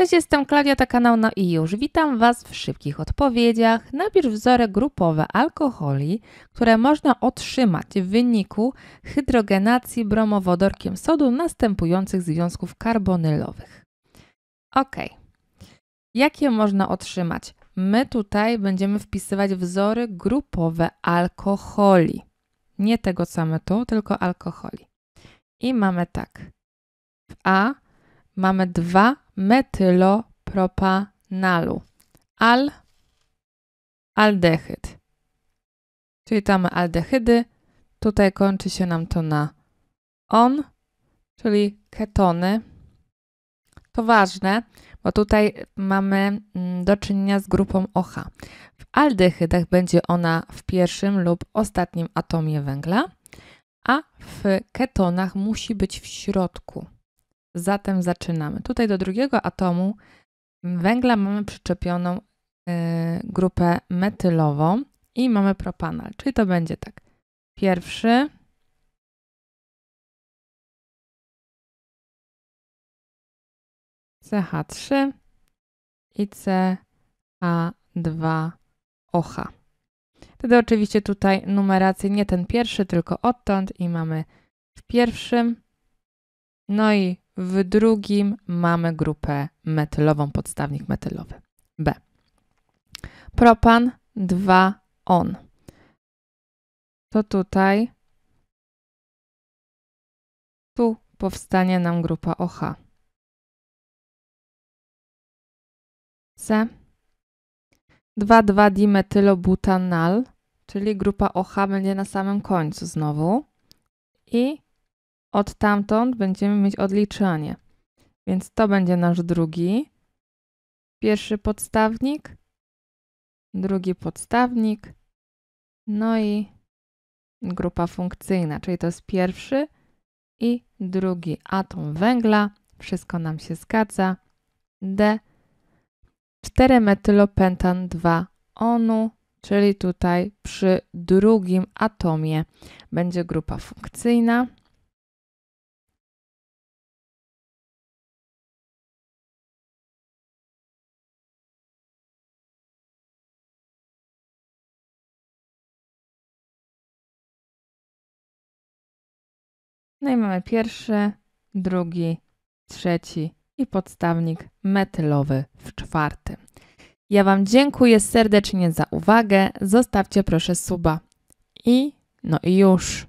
Cześć, jestem Klaudia, to kanał No i już. Witam Was w szybkich odpowiedziach. Napisz wzory grupowe alkoholi, które można otrzymać w wyniku hydrogenacji bromowodorkiem sodu następujących związków karbonylowych. Ok. Jakie można otrzymać? My tutaj będziemy wpisywać wzory grupowe alkoholi. Nie tego samego, tylko alkoholi. I mamy tak. W A mamy dwa metylopropanalu. Al aldehyd. Czyli tam aldehydy. Tutaj kończy się nam to na on, czyli ketony. To ważne, bo tutaj mamy mm, do czynienia z grupą OH. W aldehydach będzie ona w pierwszym lub ostatnim atomie węgla, a w ketonach musi być w środku. Zatem zaczynamy. Tutaj do drugiego atomu węgla mamy przyczepioną y, grupę metylową i mamy propanal, czyli to będzie tak. Pierwszy CH3 i CH2OH. Wtedy oczywiście tutaj numerację nie ten pierwszy, tylko odtąd i mamy w pierwszym, no i w drugim mamy grupę metylową, podstawnik metylowy. B. Propan 2-on. To tutaj tu powstanie nam grupa OH. C. 2,2-dimetylobutanal, czyli grupa OH będzie na samym końcu znowu. I od tamtąd będziemy mieć odliczanie. Więc to będzie nasz drugi. Pierwszy podstawnik, drugi podstawnik, no i grupa funkcyjna, czyli to jest pierwszy i drugi atom węgla. Wszystko nam się zgadza. D 4-metylopentan 2 onu, czyli tutaj przy drugim atomie będzie grupa funkcyjna. No i mamy pierwszy, drugi, trzeci i podstawnik metylowy w czwartym. Ja Wam dziękuję serdecznie za uwagę. Zostawcie proszę suba. I no i już.